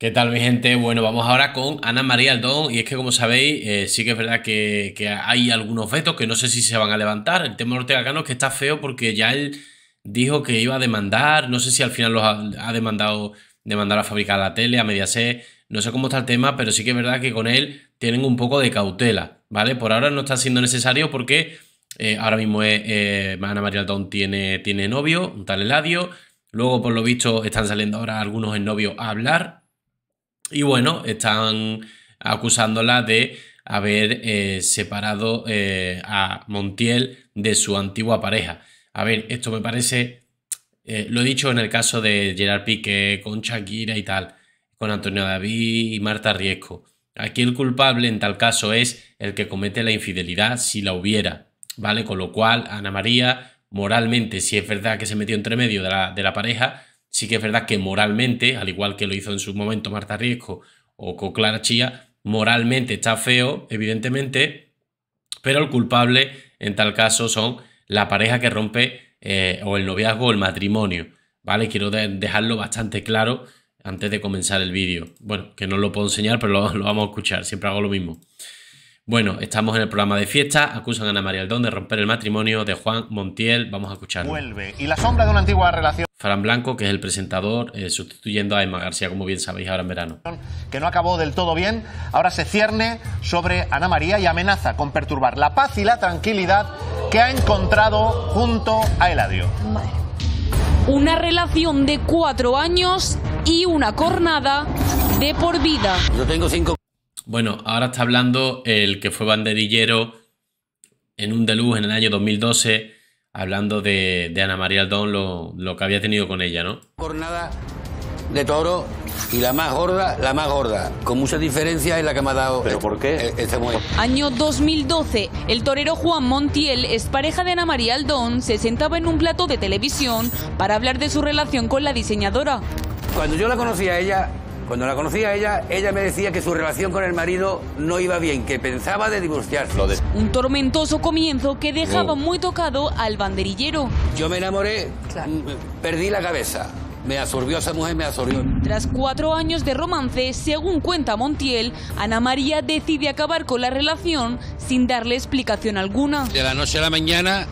¿Qué tal mi gente? Bueno, vamos ahora con Ana María Aldón y es que como sabéis, eh, sí que es verdad que, hay algunos vetos que no sé si se van a levantar. El tema de Ortega Cano es que está feo porque ya él dijo que iba a demandar, no sé si al final los ha, demandado demandar a fabricar la tele, a Mediaset, no sé cómo está el tema, pero sí que es verdad que con él tienen un poco de cautela, ¿vale? Por ahora no está siendo necesario porque eh, ahora mismo eh, Ana María Aldón tiene, tiene novio, un tal Eladio, luego por lo visto están saliendo ahora algunos en novio a hablar y bueno, están acusándola de haber eh, separado eh, a Montiel de su antigua pareja. A ver, esto me parece, eh, lo he dicho en el caso de Gerard Piqué con Shakira y tal, con Antonio David y Marta Riesco. Aquí el culpable en tal caso es el que comete la infidelidad si la hubiera, ¿vale? Con lo cual, Ana María, moralmente, si es verdad que se metió entre medio de la pareja, sí que es verdad que moralmente, al igual que lo hizo en su momento Marta Riesco o con Clara Chía, moralmente está feo, evidentemente, pero el culpable en tal caso son la pareja que rompe eh, o el noviazgo o el matrimonio, ¿vale? Quiero dejarlo bastante claro antes de comenzar el vídeo. Bueno, que no lo puedo enseñar, pero lo, vamos a escuchar, siempre hago lo mismo. Bueno, estamos en el programa de fiesta, acusan a Ana María Aldón de romper el matrimonio de Juan Montiel, vamos a escucharlo. Vuelve, y la sombra de una antigua relación... Fran Blanco, que es el presentador, eh, sustituyendo a Emma García, como bien sabéis ahora en verano. Que no acabó del todo bien, ahora se cierne sobre Ana María y amenaza con perturbar la paz y la tranquilidad que ha encontrado junto a Eladio. Una relación de cuatro años y una cornada de por vida. Yo tengo Bueno, ahora está hablando el que fue banderillero en un deluge en el año 2012 hablando de, Ana María Aldón, lo, que había tenido con ella, ¿no? Jornada de toro y la más gorda, la más gorda, con mucha diferencia es la que me ha dado. ¿Pero este por qué? Eh, este Año 2012, el torero Juan Montiel, es pareja de Ana María Aldón, se sentaba en un plato de televisión para hablar de su relación con la diseñadora. Cuando yo la conocí a ella, cuando la conocí a ella, ella me decía que su relación con el marido no iba bien, que pensaba de divorciarse. Un tormentoso comienzo que dejaba muy tocado al banderillero. Yo me enamoré, perdí la cabeza. Me absorbió esa mujer, me absorbió. Tras cuatro años de romance, según cuenta Montiel, Ana María decide acabar con la relación sin darle explicación alguna. De la noche a la mañana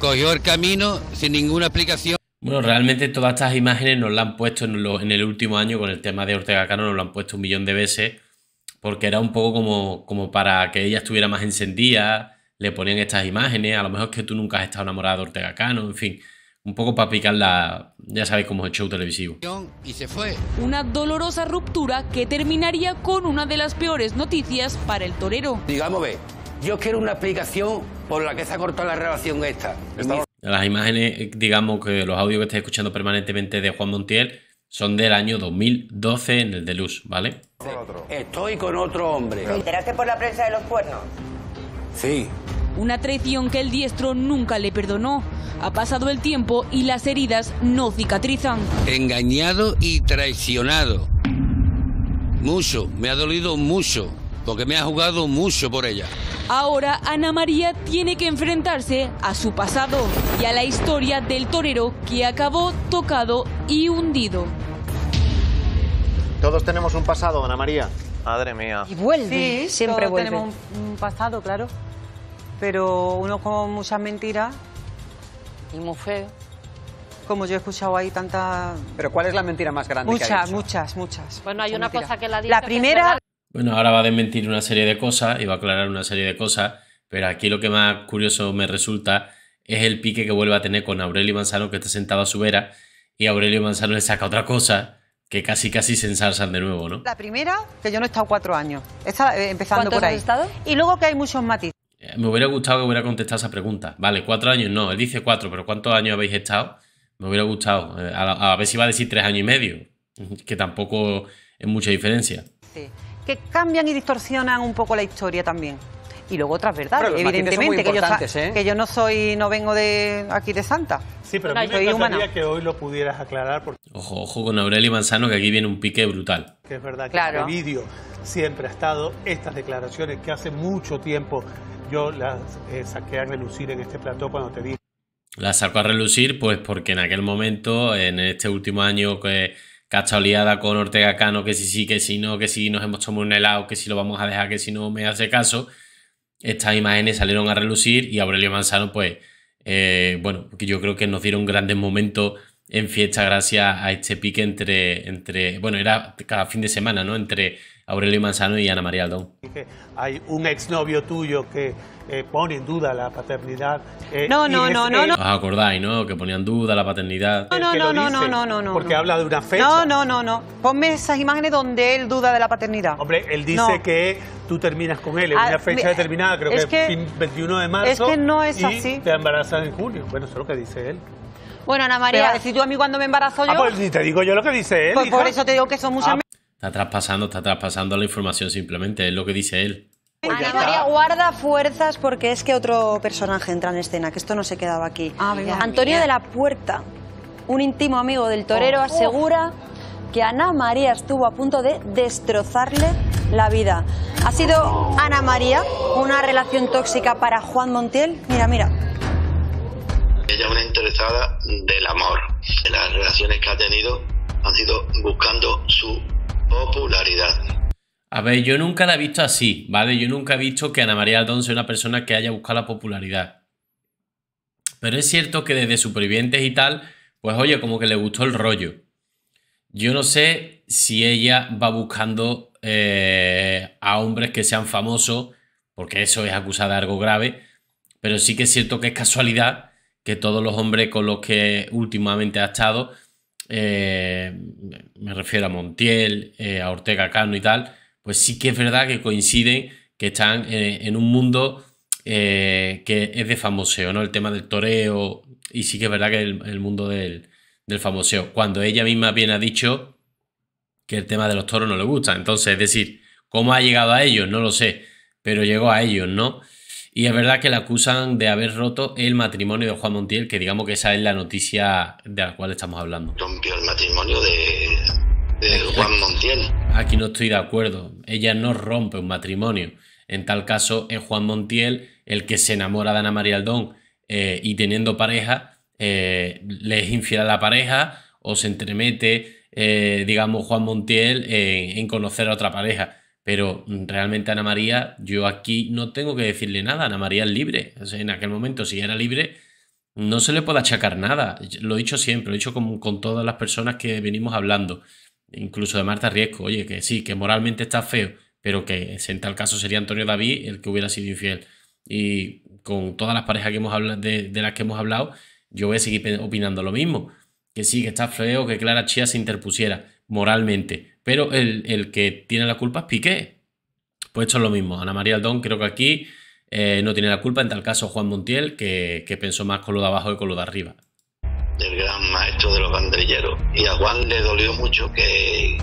cogió el camino sin ninguna explicación. Bueno, realmente todas estas imágenes nos las han puesto en, en, el último año con el tema de Ortega Cano, nos lo han puesto un millón de veces, porque era un poco como, como para que ella estuviera más encendida, le ponían estas imágenes, a lo mejor es que tú nunca has estado enamorado de Ortega Cano, en fin, un poco para picarla, ya sabéis cómo es el show televisivo. Y se fue. Una dolorosa ruptura que terminaría con una de las peores noticias para el torero. Digamos, ve, yo quiero una explicación por la que se ha cortado la relación esta. Las imágenes, digamos que los audios que estás escuchando permanentemente de Juan Montiel son del año 2012 en el Luz, ¿vale? Estoy con otro hombre. ¿Te enteraste por la prensa de los cuernos? Sí. Una traición que el diestro nunca le perdonó. Ha pasado el tiempo y las heridas no cicatrizan. Engañado y traicionado. Mucho, me ha dolido mucho, porque me ha jugado mucho por ella. Ahora Ana María tiene que enfrentarse a su pasado y a la historia del torero que acabó tocado y hundido. Todos tenemos un pasado, Ana María. Madre mía. Y vuelve, siempre todos Tenemos un, pasado, claro. Pero uno con muchas mentiras. Y muy feo. Como yo he escuchado ahí tanta... Pero ¿cuál es la mentira más grande? Muchas, muchas, muchas. Bueno, hay una cosa que la dice... La primera... Bueno, ahora va a desmentir una serie de cosas y va a aclarar una serie de cosas, pero aquí lo que más curioso me resulta es el pique que vuelve a tener con Aurelio Manzano que está sentado a su vera y Aurelio Manzano le saca otra cosa que casi casi se ensalzan de nuevo, ¿no? La primera, que yo no he estado cuatro años, eh, empezando por ahí. Has estado? Y luego que hay muchos matices. Eh, me hubiera gustado que hubiera contestado esa pregunta. Vale, cuatro años no, él dice cuatro, pero ¿cuántos años habéis estado? Me hubiera gustado. Eh, a, ver si va a decir tres años y medio, que tampoco es mucha diferencia. Sí que cambian y distorsionan un poco la historia también y luego otras verdades, evidentemente, ¿eh? que yo, no soy, no vengo de aquí de Santa. Sí, pero a mí me gustaría que hoy lo pudieras aclarar. Ojo, ojo con Aureli Manzano, que aquí viene un pique brutal. Que es verdad que claro. el vídeo siempre ha estado, estas declaraciones que hace mucho tiempo yo las eh, saqué a relucir en este plató cuando te dije. Las saco a relucir, pues porque en aquel momento, en este último año que que ha con Ortega Cano, que si sí, que si no, que si nos hemos tomado un helado, que si lo vamos a dejar, que si no me hace caso. Estas imágenes salieron a relucir y Aurelio Manzano, pues, eh, bueno, que yo creo que nos dieron grandes momentos en fiesta gracias a este pique entre, entre bueno, era cada fin de semana, ¿no? Entre Aurelio Manzano y Ana María Aldón. Hay un exnovio tuyo que eh, pone en duda la paternidad. no, no, no, no, no. ¿Os acordáis, no? Que ponían en duda la paternidad. No, no, no, no, no, no, no, Porque habla de una fecha. No, no, no, no. Ponme esas imágenes donde él duda de la paternidad. Hombre, él dice que tú terminas con él en ah, una fecha determinada, creo es que, fin 21 de marzo. Es que no es y así. Te embarazas en junio. Bueno, eso es lo que dice él. Bueno, Ana María, si tú a mí cuando me embarazo ah, yo. Ah, pues ni te digo yo lo que dice él. Pues por eso te digo que son muchas ah, Está traspasando, está traspasando la información simplemente, es lo que dice él. Pues Ana María guarda fuerzas porque es que otro personaje entra en escena, que esto no se quedaba aquí. Ah, Antonio de la Puerta, un íntimo amigo del torero, oh, oh. asegura que Ana María estuvo a punto de destrozarle la vida. ¿Ha sido Ana María una relación tóxica para Juan Montiel? Mira, mira. Ella es una interesada del amor. Las relaciones que ha tenido han sido buscando su popularidad. A ver, yo nunca la he visto así, ¿vale? Yo nunca he visto que Ana María Aldón sea una persona que haya buscado la popularidad. Pero es cierto que desde Supervivientes y tal, pues oye, como que le gustó el rollo. Yo no sé si ella va buscando eh, a hombres que sean famosos, porque eso es acusada de algo grave, pero sí que es cierto que es casualidad que todos los hombres con los que últimamente ha estado eh, me refiero a Montiel, eh, a Ortega Cano y tal, pues sí que es verdad que coinciden que están eh, en un mundo que es de famoseo, ¿no? El tema del toreo, y sí que es verdad que el, mundo del, del famoseo, cuando ella misma bien ha dicho que el tema de los toros no le gusta. Entonces, es decir, ¿cómo ha llegado a ellos? No lo sé, pero llegó a ellos, ¿no? Y es verdad que la acusan de haber roto el matrimonio de Juan Montiel, que digamos que esa es la noticia de la cual estamos hablando. Rompió el matrimonio de, Juan Montiel. Aquí no estoy de acuerdo. Ella no rompe un matrimonio. En tal caso es Juan Montiel el que se enamora de Ana María Aldón eh, y teniendo pareja, eh, le es infiel a la pareja o se entremete, eh, digamos, Juan Montiel en conocer a otra pareja. Pero mm, realmente Ana María, yo aquí no tengo que decirle nada, Ana María es libre. En aquel momento, si era libre, no se le puede achacar nada. Lo he dicho siempre, lo he dicho con, con todas las personas que venimos hablando, incluso de Marta Riesco, oye, que sí, que moralmente está feo, pero que en tal caso sería Antonio David el que hubiera sido infiel. Y con todas las parejas que hemos hablado, de, de las que hemos hablado, yo voy a seguir opinando lo mismo. Que sí, que está feo que Clara Chía se interpusiera, moralmente. Pero el, que tiene la culpa es Piqué. Pues esto es lo mismo. Ana María Aldón creo que aquí eh, no tiene la culpa, en tal caso Juan Montiel, que, pensó más con lo de abajo que con lo de arriba. El gran maestro de los bandrilleros, Y a Juan le dolió mucho que,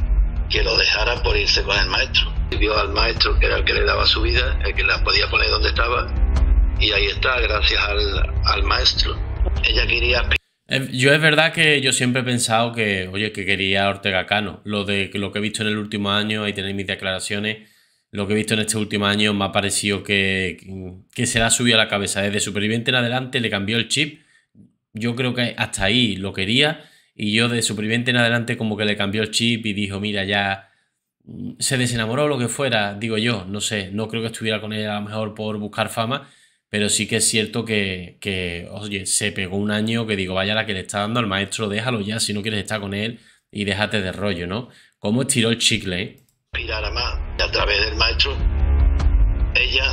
lo dejara por irse con el maestro. Vio al maestro que era el que le daba su vida, el que la podía poner donde estaba. Y ahí está, gracias al, al maestro. Ella quería eh, yo es verdad que yo siempre he pensado que, oye, que quería Ortega Cano. Lo de lo que he visto en el último año, ahí tenéis mis declaraciones, lo que he visto en este último año me ha parecido que, que se le ha subido a la cabeza. Desde Superviviente en adelante le cambió el chip. Yo creo que hasta ahí lo quería. Y yo de Superviviente en adelante como que le cambió el chip y dijo, mira, ya mm, se desenamoró lo que fuera, digo yo, no sé, no creo que estuviera con ella a mejor por buscar fama, pero sí que es cierto que, que, oye, se pegó un año que digo, vaya la que le está dando al maestro, déjalo ya si no quieres estar con él y déjate de rollo, ¿no? ¿Cómo estiró el chicle? Eh? a través del maestro, ella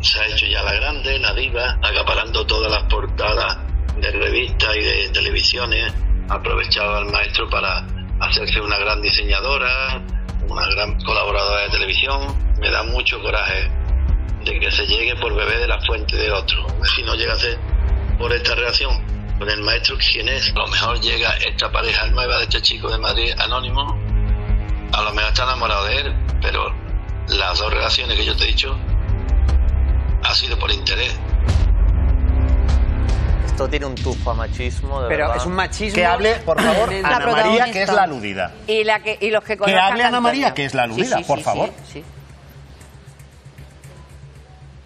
se ha hecho ya la grande, la diva, acaparando todas las portadas de revistas y de televisiones, aprovechado al maestro para hacerse una gran diseñadora, una gran colaboradora de televisión. Me da mucho coraje que se llegue por bebé de la fuente del otro. Si no llega a ser por esta relación con el maestro, ¿quién es? A lo mejor llega esta pareja nueva de este chico de Madrid, anónimo, a lo mejor está enamorado de él, pero las dos relaciones que yo te he dicho ha sido por interés. Esto tiene un tufo a machismo, Pero es un machismo... Que hable, por favor, Ana María, que es la aludida. Y, la que, y los que, que hable Ana María, que es la aludida, por favor. sí.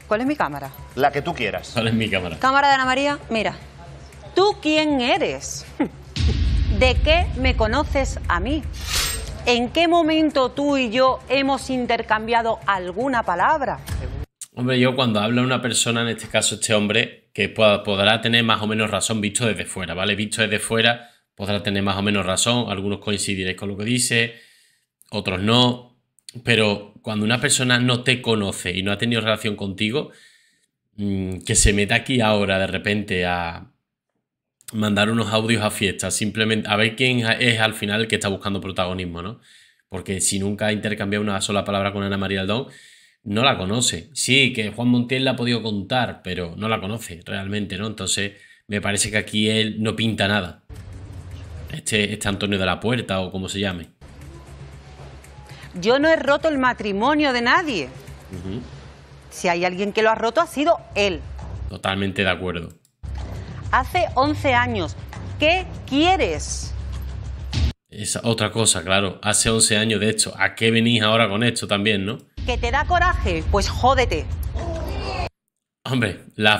¿Cuál es mi cámara? La que tú quieras. ¿Cuál es mi cámara? Cámara de Ana María, mira. ¿Tú quién eres? ¿De qué me conoces a mí? ¿En qué momento tú y yo hemos intercambiado alguna palabra? Hombre, yo cuando hablo a una persona, en este caso este hombre, que podrá tener más o menos razón visto desde fuera, ¿vale? Visto desde fuera podrá tener más o menos razón, algunos coincidiréis con lo que dice, otros no, pero cuando una persona no te conoce y no ha tenido relación contigo, mm, que se meta aquí ahora de repente a mandar unos audios a fiesta, simplemente a ver quién es al final el que está buscando protagonismo, ¿no? Porque si nunca ha intercambiado una sola palabra con Ana María Aldón, no la conoce. Sí, que Juan Montiel la ha podido contar, pero no la conoce realmente, ¿no? Entonces me parece que aquí él no pinta nada. Este, este Antonio de la Puerta o como se llame. Yo no he roto el matrimonio de nadie. Si hay alguien que lo ha roto, ha sido él. Totalmente de acuerdo. Hace 11 años, ¿qué quieres? Es otra cosa, claro. Hace 11 años de hecho. ¿A qué venís ahora con esto también, no? ¿Que te da coraje? Pues jódete. Hombre, la,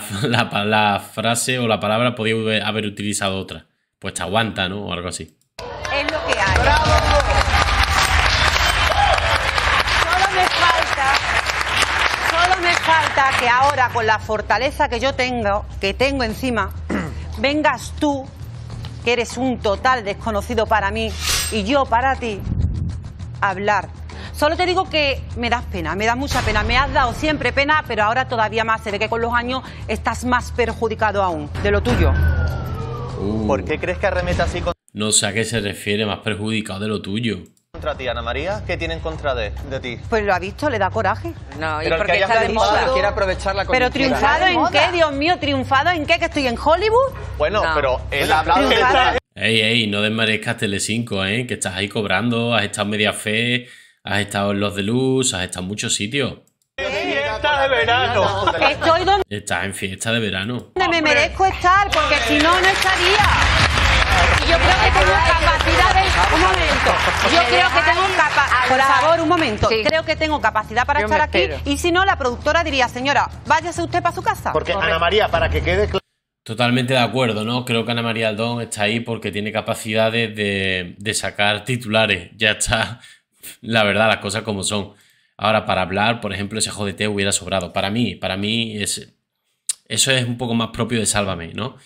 frase o la palabra podía haber utilizado otra. Pues te aguanta, ¿no? O algo así. Es lo que hay. ¡Bravo! que ahora, con la fortaleza que yo tengo, que tengo encima, vengas tú, que eres un total desconocido para mí, y yo para ti, a hablar. Solo te digo que me das pena, me da mucha pena. Me has dado siempre pena, pero ahora todavía más. Se ve que con los años estás más perjudicado aún de lo tuyo. ¿Por qué crees que arremeta así con.? No sé a qué se refiere, más perjudicado de lo tuyo contra ti, Ana María? ¿Qué tiene en contra de, ti? Pues lo ha visto, le da coraje. No, y porque está de quiere aprovechar Pero triunfado en qué, Dios mío, triunfado en qué, que estoy en Hollywood. Bueno, pero él ha Ey, ey, no desmerezcas Telecinco, ¿eh? Que estás ahí cobrando, has estado en Media Fe, has estado en Los de Luz, has estado en muchos sitios. fiesta de verano. Estoy donde Estás en fiesta de verano. me merezco estar, porque si no, no estaría. Y yo creo que creo que tengo capacidad para estar aquí y si no, la productora diría, señora, váyase usted para su casa. Porque Ana María, para que quede claro... Totalmente de acuerdo, ¿no? Creo que Ana María Aldón está ahí porque tiene capacidades de, sacar titulares. Ya está, la verdad, las cosas como son. Ahora, para hablar, por ejemplo, ese jodete hubiera sobrado. Para mí, para mí es, eso es un poco más propio de Sálvame, ¿no?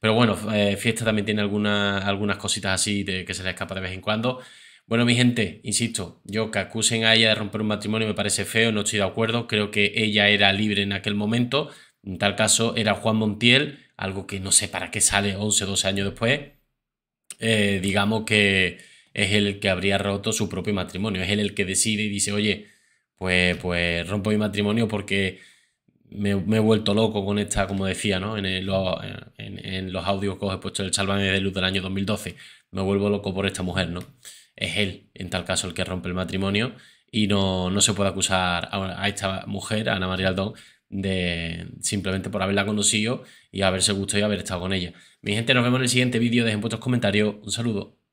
Pero bueno, eh, Fiesta también tiene algunas cositas así de, que se le escapa de vez en cuando. Bueno, mi gente, insisto, yo que acusen a ella de romper un matrimonio me parece feo, no estoy de acuerdo, creo que ella era libre en aquel momento, en tal caso era Juan Montiel, algo que no sé para qué sale 11, 12 años después, eh, digamos que es el que habría roto su propio matrimonio, es él el que decide y dice, oye, pues, pues rompo mi matrimonio porque me, he vuelto loco con esta, como decía, ¿no? En, en, los audios que os he puesto del Chalván de Luz del año 2012, me vuelvo loco por esta mujer, ¿no? es él, en tal caso, el que rompe el matrimonio y no, se puede acusar a, esta mujer, a Ana María Aldón, de simplemente por haberla conocido y haberse gustado y haber estado con ella. Mi gente, nos vemos en el siguiente vídeo. Dejen vuestros comentarios. Un saludo.